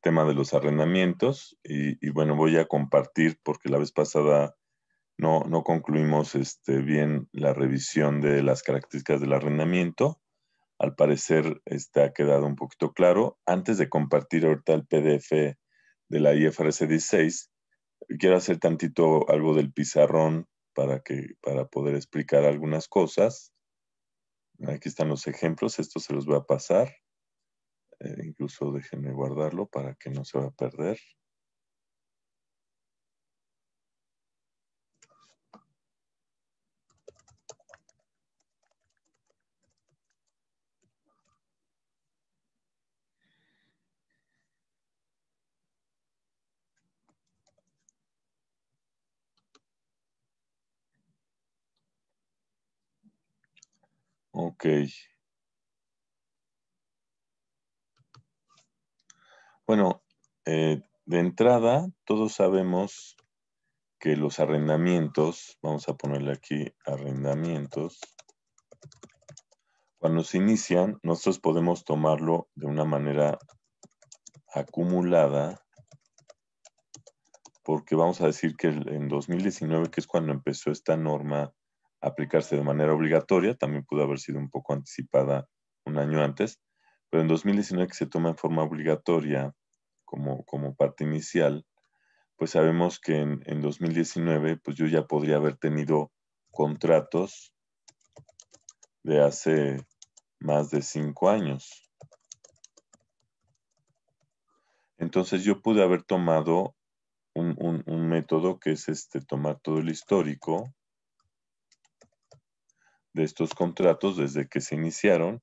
tema de los arrendamientos y, bueno, voy a compartir porque la vez pasada no, no concluimos este, bien la revisión de las características del arrendamiento. Al parecer está ha quedado un poquito claro. Antes de compartir ahorita el PDF de la IFRS 16, quiero hacer tantito algo del pizarrón para, que, para poder explicar algunas cosas. Aquí están los ejemplos, esto se los voy a pasar. Eh, incluso déjenme guardarlo para que no se va a perder. Ok. Bueno, eh, de entrada, todos sabemos que los arrendamientos, vamos a ponerle aquí arrendamientos, cuando se inician, nosotros podemos tomarlo de una manera acumulada, porque vamos a decir que en 2019, que es cuando empezó esta norma a aplicarse de manera obligatoria, también pudo haber sido un poco anticipada un año antes, pero en 2019 que se toma en forma obligatoria, como, parte inicial, pues sabemos que en, 2019 pues yo ya podría haber tenido contratos de hace más de cinco años. Entonces yo pude haber tomado un, método que es este, tomar todo el histórico de estos contratos desde que se iniciaron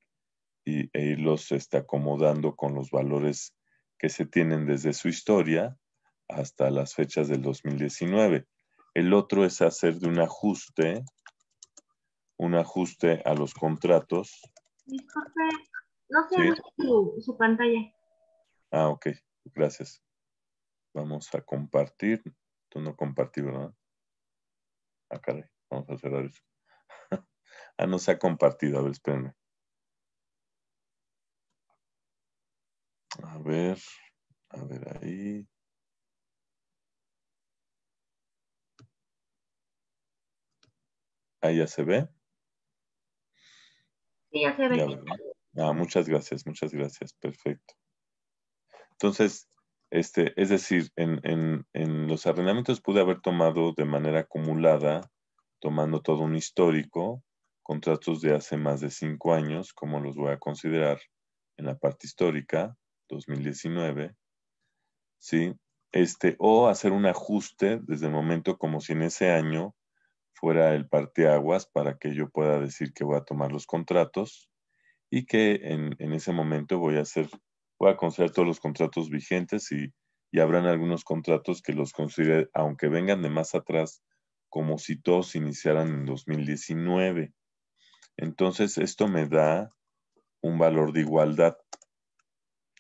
y, e irlos este, acomodando con los valores que se tienen desde su historia hasta las fechas del 2019. El otro es hacer de un ajuste, un ajuste a los contratos. Disculpe, no se ve su, pantalla. Ah, ok, gracias. Vamos a compartir. Tú no compartí, ¿verdad? Ah, caray, vamos a cerrar eso. ah, no se ha compartido. A ver, espérenme. ver, a ver ahí. Ahí ya se ve. Sí, ya se ve. ah, muchas gracias, muchas gracias, perfecto. Entonces, este, es decir, en, en, en los arrendamientos pude haber tomado de manera acumulada, tomando todo un histórico, contratos de hace más de cinco años, como los voy a considerar en la parte histórica, 2019, ¿sí? Este, o hacer un ajuste desde el momento como si en ese año fuera el parteaguas para que yo pueda decir que voy a tomar los contratos y que en, ese momento voy a hacer, voy a considerar todos los contratos vigentes y, y habrán algunos contratos que los considere, aunque vengan de más atrás, como si todos iniciaran en 2019. Entonces, esto me da un valor de igualdad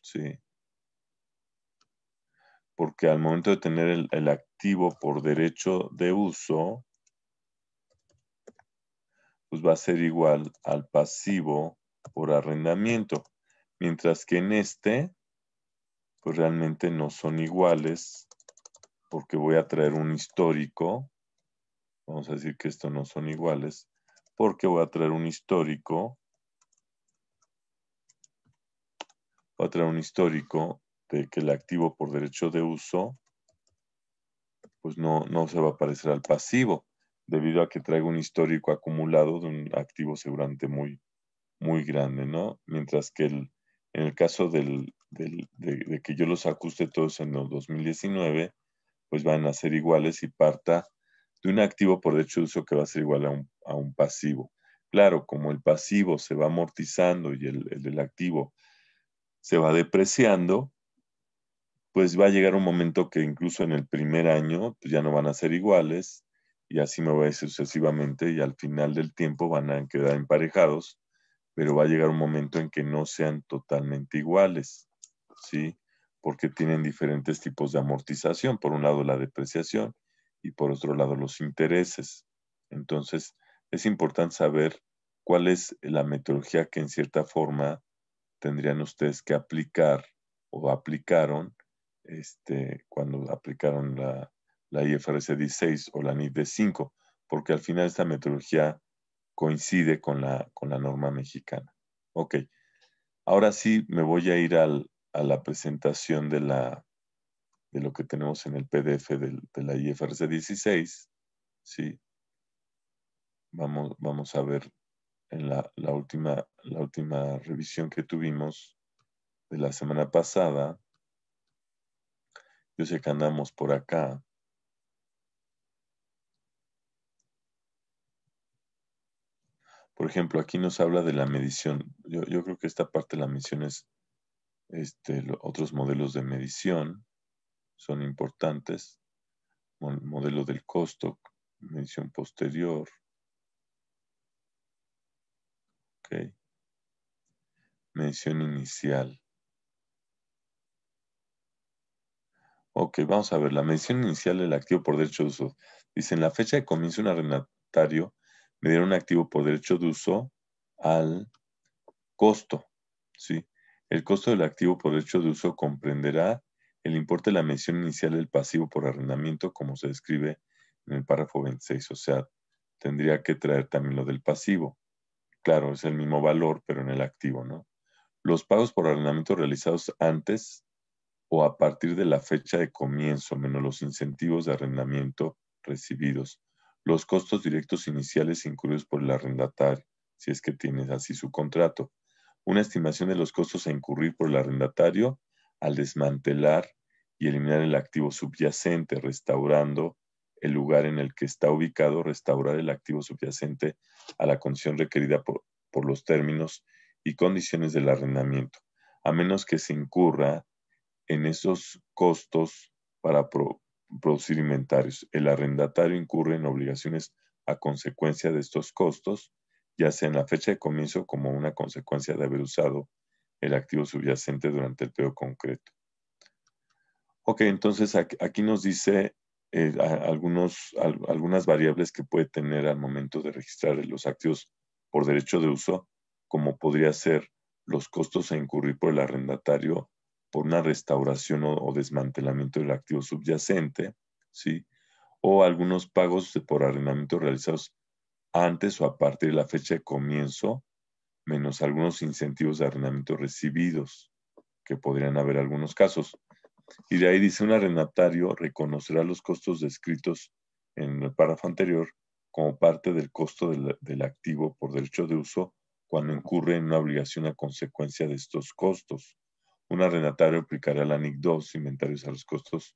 ¿sí? Porque al momento de tener el, el activo por derecho de uso, pues va a ser igual al pasivo por arrendamiento. Mientras que en este, pues realmente no son iguales, porque voy a traer un histórico. Vamos a decir que estos no son iguales, porque voy a traer un histórico va a traer un histórico de que el activo por derecho de uso pues no, no se va a parecer al pasivo, debido a que traigo un histórico acumulado de un activo seguramente muy, muy grande, ¿no? Mientras que en el caso de, que yo los ajuste todos en el 2019, pues van a ser iguales y parta de un activo por derecho de uso que va a ser igual a un, pasivo. Claro, como el pasivo se va amortizando y el activo se va depreciando, pues va a llegar un momento que incluso en el primer año pues, ya no van a ser iguales y así me va a sucesivamente y al final del tiempo van a quedar emparejados, pero va a llegar un momento en que no sean totalmente iguales, ¿sí? Porque tienen diferentes tipos de amortización, por un lado la depreciación y por otro lado los intereses. Entonces, es importante saber cuál es la metodología que en cierta forma tendrían ustedes que aplicar o aplicaron este, cuando aplicaron la, la IFRS 16 o la de 5, porque al final esta metodología coincide con la, con la norma mexicana. Ok, ahora sí me voy a ir a la presentación de, la, de lo que tenemos en el PDF de, la IFRS 16. ¿sí? Vamos, vamos a ver en la, última, la última revisión que tuvimos de la semana pasada. Yo sé que andamos por acá. Por ejemplo, aquí nos habla de la medición. Yo, creo que esta parte de la medición es, este, otros modelos de medición son importantes. Modelo del costo, medición posterior, Ok. Mención inicial. Ok, vamos a ver. La mención inicial del activo por derecho de uso. Dice, en la fecha de comienzo un arrendatario me dieron un activo por derecho de uso al costo. ¿sí? El costo del activo por derecho de uso comprenderá el importe de la mención inicial del pasivo por arrendamiento, como se describe en el párrafo 26. O sea, tendría que traer también lo del pasivo. Claro, es el mismo valor, pero en el activo, ¿no? Los pagos por arrendamiento realizados antes o a partir de la fecha de comienzo, menos los incentivos de arrendamiento recibidos, los costos directos iniciales incluidos por el arrendatario, si es que tienes así su contrato, una estimación de los costos a incurrir por el arrendatario al desmantelar y eliminar el activo subyacente, restaurando el lugar en el que está ubicado, restaurar el activo subyacente a la condición requerida por, los términos y condiciones del arrendamiento, a menos que se incurra en esos costos para producir inventarios. El arrendatario incurre en obligaciones a consecuencia de estos costos, ya sea en la fecha de comienzo como una consecuencia de haber usado el activo subyacente durante el periodo concreto. Ok, entonces aquí nos dice eh, algunos, algunas variables que puede tener al momento de registrar los activos por derecho de uso, como podría ser los costos a incurrir por el arrendatario por una restauración o, desmantelamiento del activo subyacente, ¿sí? o algunos pagos por arrendamiento realizados antes o a partir de la fecha de comienzo, menos algunos incentivos de arrendamiento recibidos, que podrían haber algunos casos. Y de ahí dice un arrendatario reconocerá los costos descritos en el párrafo anterior como parte del costo del, activo por derecho de uso cuando incurre en una obligación a consecuencia de estos costos. Un arrendatario aplicará la NIC 2, inventarios a los costos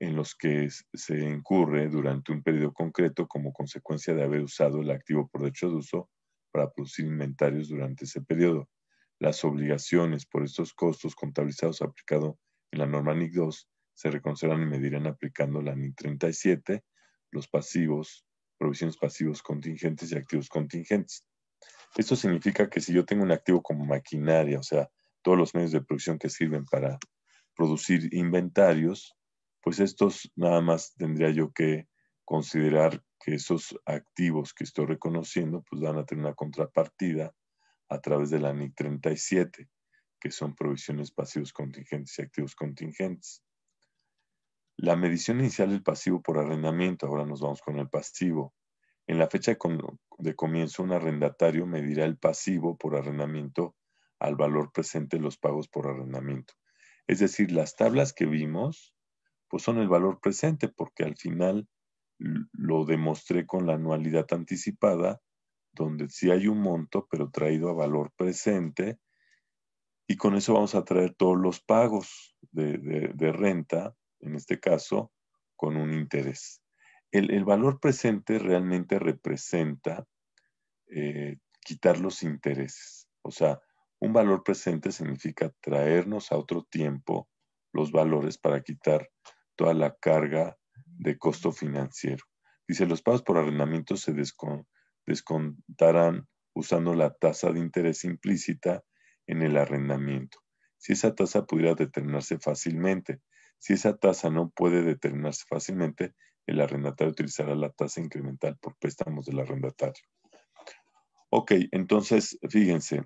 en los que se incurre durante un periodo concreto como consecuencia de haber usado el activo por derecho de uso para producir inventarios durante ese periodo. Las obligaciones por estos costos contabilizados aplicados en la norma NIC 2 se reconocerán y medirán aplicando la NIC 37 los pasivos, provisiones pasivos contingentes y activos contingentes. Esto significa que si yo tengo un activo como maquinaria, o sea, todos los medios de producción que sirven para producir inventarios, pues estos nada más tendría yo que considerar que esos activos que estoy reconociendo pues van a tener una contrapartida a través de la NIC 37 que son provisiones pasivos contingentes y activos contingentes. La medición inicial del pasivo por arrendamiento, ahora nos vamos con el pasivo. En la fecha de comienzo, un arrendatario medirá el pasivo por arrendamiento al valor presente de los pagos por arrendamiento. Es decir, las tablas que vimos, pues son el valor presente, porque al final lo demostré con la anualidad anticipada, donde sí hay un monto, pero traído a valor presente, y con eso vamos a traer todos los pagos de, renta, en este caso, con un interés. El, valor presente realmente representa eh, quitar los intereses. O sea, un valor presente significa traernos a otro tiempo los valores para quitar toda la carga de costo financiero. Dice, los pagos por arrendamiento se descontarán usando la tasa de interés implícita en el arrendamiento. Si esa tasa pudiera determinarse fácilmente, si esa tasa no puede determinarse fácilmente, el arrendatario utilizará la tasa incremental por préstamos del arrendatario. Ok, entonces, fíjense,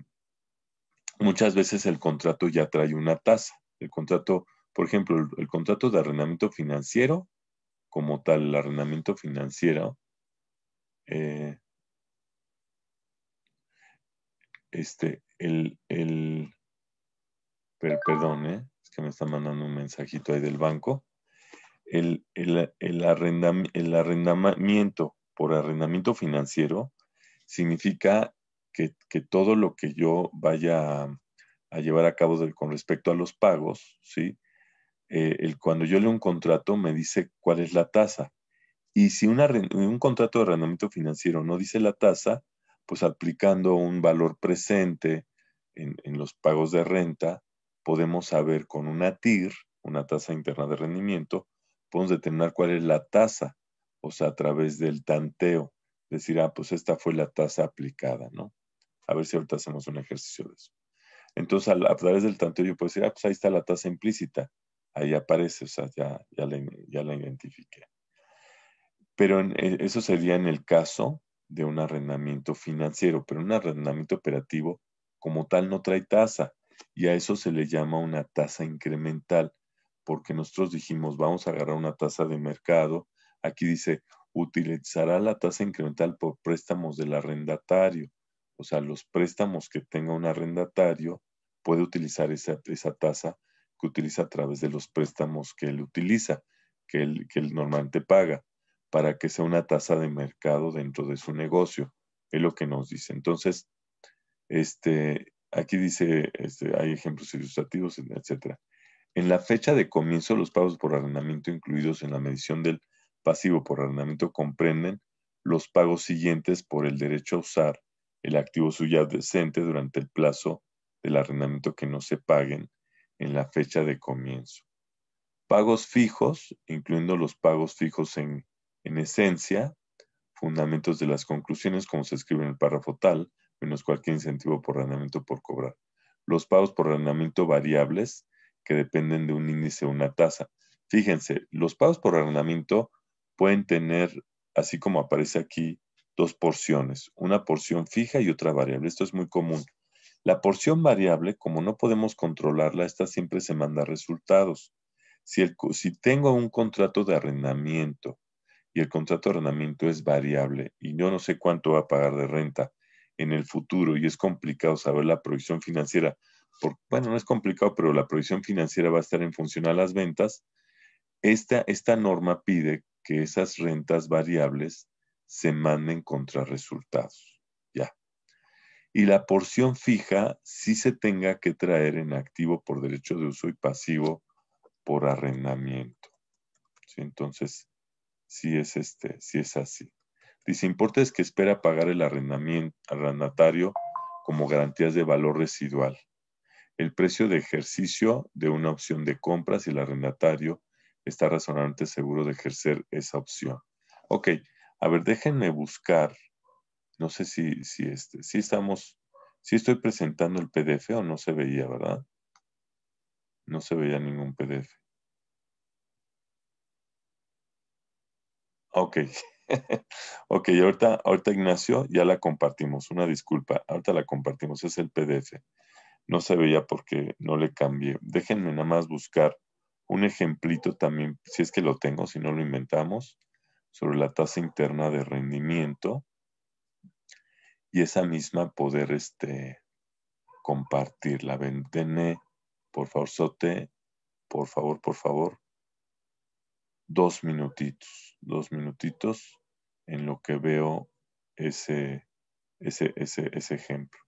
muchas veces el contrato ya trae una tasa. El contrato, por ejemplo, el, contrato de arrendamiento financiero, como tal, el arrendamiento financiero, eh, Este, el, perdón, ¿eh? es que me está mandando un mensajito ahí del banco. El, el, arrendamiento por arrendamiento financiero significa que, todo lo que yo vaya a, llevar a cabo con respecto a los pagos, ¿sí? Eh, el, cuando yo leo un contrato me dice cuál es la tasa. Y si un contrato de arrendamiento financiero no dice la tasa, pues aplicando un valor presente en, los pagos de renta, podemos saber con una TIR, una tasa interna de rendimiento, podemos determinar cuál es la tasa, o sea, a través del tanteo, decir, ah, pues esta fue la tasa aplicada, ¿no? A ver si ahorita hacemos un ejercicio de eso. Entonces, a, través del tanteo yo puedo decir, ah, pues ahí está la tasa implícita, ahí aparece, o sea, ya, ya, la, ya identifiqué. Pero e, eso sería en el caso de un arrendamiento financiero, pero un arrendamiento operativo como tal no trae tasa y a eso se le llama una tasa incremental, porque nosotros dijimos, vamos a agarrar una tasa de mercado, aquí dice, utilizará la tasa incremental por préstamos del arrendatario, o sea, los préstamos que tenga un arrendatario puede utilizar esa, tasa que utiliza a través de los préstamos que él utiliza, que él, que él normalmente paga para que sea una tasa de mercado dentro de su negocio. Es lo que nos dice. Entonces, este, aquí dice, este, hay ejemplos ilustrativos, etc. En la fecha de comienzo, los pagos por arrendamiento incluidos en la medición del pasivo por arrendamiento comprenden los pagos siguientes por el derecho a usar el activo subyacente durante el plazo del arrendamiento que no se paguen en la fecha de comienzo. Pagos fijos, incluyendo los pagos fijos en en esencia, fundamentos de las conclusiones, como se escribe en el párrafo tal, menos cualquier incentivo por arrendamiento por cobrar. Los pagos por arrendamiento variables que dependen de un índice o una tasa. Fíjense, los pagos por arrendamiento pueden tener, así como aparece aquí, dos porciones, una porción fija y otra variable. Esto es muy común. La porción variable, como no podemos controlarla, esta siempre se manda resultados. Si, si tengo un contrato de arrendamiento y el contrato de arrendamiento es variable y yo no sé cuánto va a pagar de renta en el futuro y es complicado saber la provisión financiera. bueno, no es complicado, pero la provisión financiera va a estar en función a las ventas. Esta, esta norma pide que esas rentas variables se manden contra resultados. Ya. Y la porción fija sí se tenga que traer en activo por derecho de uso y pasivo por arrendamiento. Entonces, si es, este, si es así. Dice, es que espera pagar el arrendamiento arrendatario como garantías de valor residual. El precio de ejercicio de una opción de compra si el arrendatario está razonablemente seguro de ejercer esa opción. Ok, a ver, déjenme buscar. No sé si, si, este, si estamos, si estoy presentando el PDF o no se veía, ¿verdad? No se veía ningún PDF. Ok. ok, ahorita, ahorita Ignacio ya la compartimos. Una disculpa, ahorita la compartimos. Es el PDF. No se veía porque no le cambié. Déjenme nada más buscar un ejemplito también, si es que lo tengo, si no lo inventamos, sobre la tasa interna de rendimiento. Y esa misma poder este, compartirla. Ventene, por favor, Sote, por favor, por favor dos minutitos, dos minutitos en lo que veo ese, ese, ese, ese ejemplo.